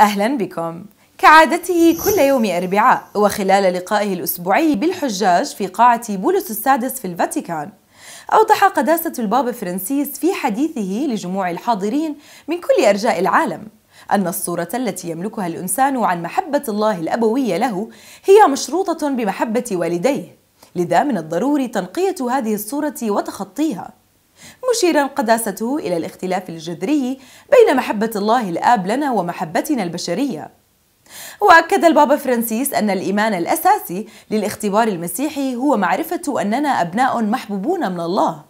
أهلا بكم كعادته كل يوم أربعاء وخلال لقائه الأسبوعي بالحجاج في قاعة بولس السادس في الفاتيكان أوضح قداسة البابا فرانسيس في حديثه لجموع الحاضرين من كل أرجاء العالم أن الصورة التي يملكها الإنسان عن محبة الله الأبوية له هي مشروطة بمحبة والديه لذا من الضروري تنقية هذه الصورة وتخطيها مشيرا قداسته إلى الاختلاف الجذري بين محبة الله الآب لنا ومحبتنا البشرية وأكد البابا فرانسيس أن الإيمان الأساسي للاختبار المسيحي هو معرفة أننا أبناء محبوبون من الله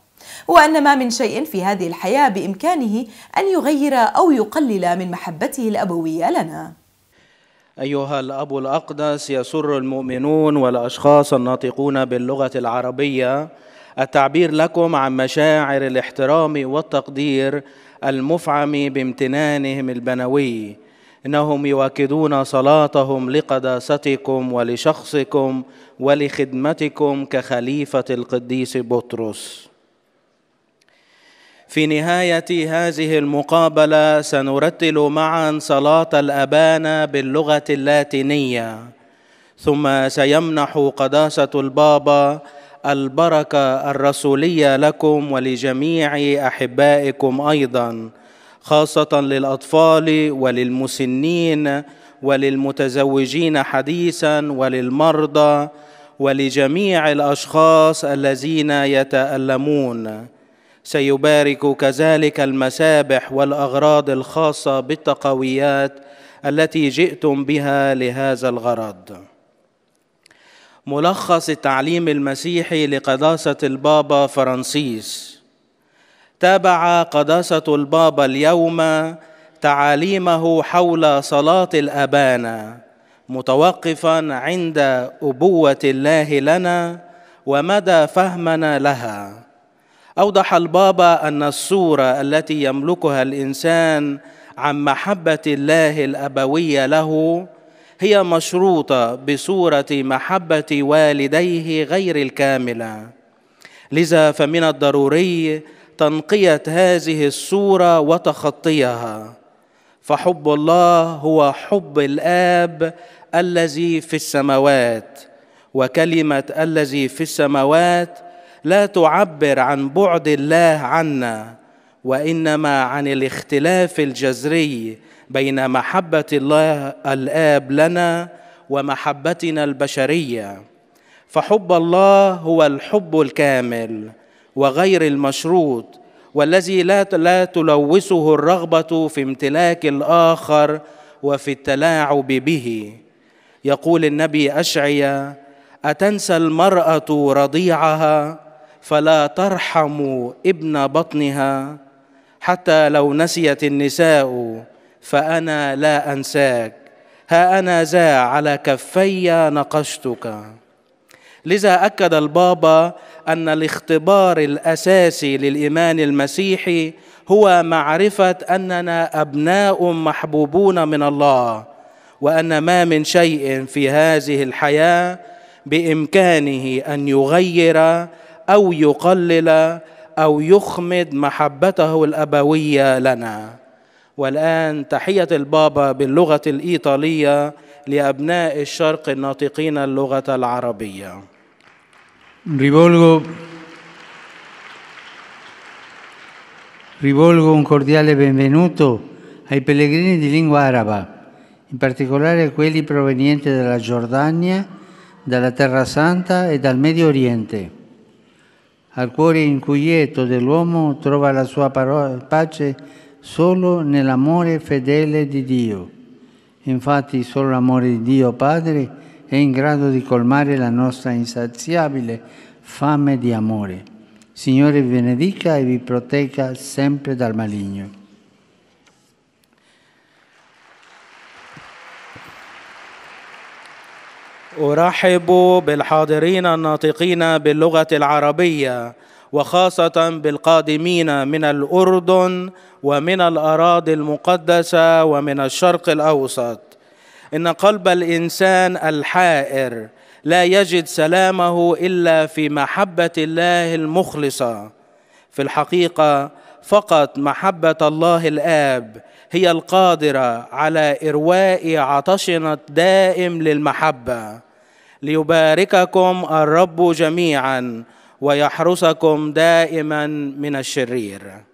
وأن ما من شيء في هذه الحياة بإمكانه أن يغير أو يقلل من محبته الأبوية لنا أيها الأب الأقدس يسر المؤمنون والأشخاص الناطقون باللغة العربية التعبير لكم عن مشاعر الاحترام والتقدير المفعم بامتنانهم البنوي انهم يواكدون صلاتهم لقداستكم ولشخصكم ولخدمتكم كخليفه القديس بطرس في نهايه هذه المقابله سنرتل معا صلاه الابانه باللغه اللاتينيه ثم سيمنح قداسه البابا البركه الرسوليه لكم ولجميع احبائكم ايضا خاصه للاطفال وللمسنين وللمتزوجين حديثا وللمرضى ولجميع الاشخاص الذين يتالمون سيبارك كذلك المسابح والاغراض الخاصه بالتقويات التي جئتم بها لهذا الغرض ملخص التعليم المسيحي لقداسة البابا فرانسيس تابع قداسة البابا اليوم تعاليمه حول صلاة الأبانة متوقفا عند أبوة الله لنا ومدى فهمنا لها أوضح البابا أن الصورة التي يملكها الإنسان عن محبة الله الأبوية له هي مشروطه بصوره محبه والديه غير الكامله لذا فمن الضروري تنقيه هذه الصوره وتخطيها فحب الله هو حب الاب الذي في السماوات وكلمه الذي في السماوات لا تعبر عن بعد الله عنا وانما عن الاختلاف الجذري بين محبه الله الاب لنا ومحبتنا البشريه فحب الله هو الحب الكامل وغير المشروط والذي لا لا تلوثه الرغبه في امتلاك الاخر وفي التلاعب به يقول النبي اشعيا اتنسى المراه رضيعها فلا ترحم ابن بطنها حتى لو نسيت النساء فأنا لا أنساك ها أنا ذا على كفي نقشتك لذا أكد البابا أن الاختبار الأساسي للإيمان المسيحي هو معرفة أننا أبناء محبوبون من الله وأن ما من شيء في هذه الحياة بإمكانه أن يغير أو يقلل او يخمد محبته الابويه لنا والان تحيه البابا باللغه الايطاليه لابناء الشرق الناطقين اللغه العربيه rivolgo rivolgo un cordiale benvenuto ai pellegrini di lingua araba, in particolare quelli provenienti dalla Giordania, dalla Terra Santa e dal Medio Oriente. Al cuore inquieto dell'uomo trova la sua pace solo nell'amore fedele di Dio. Infatti solo l'amore di Dio Padre è in grado di colmare la nostra insaziabile fame di amore. Signore vi benedica e vi protegga sempre dal maligno. أرحب بالحاضرين الناطقين باللغة العربية وخاصة بالقادمين من الأردن ومن الأراضي المقدسة ومن الشرق الأوسط إن قلب الإنسان الحائر لا يجد سلامه إلا في محبة الله المخلصة في الحقيقة فقط محبة الله الآب هي القادرة على إرواء عطشنا الدائم للمحبة ليبارككم الرب جميعا ويحرسكم دائما من الشرير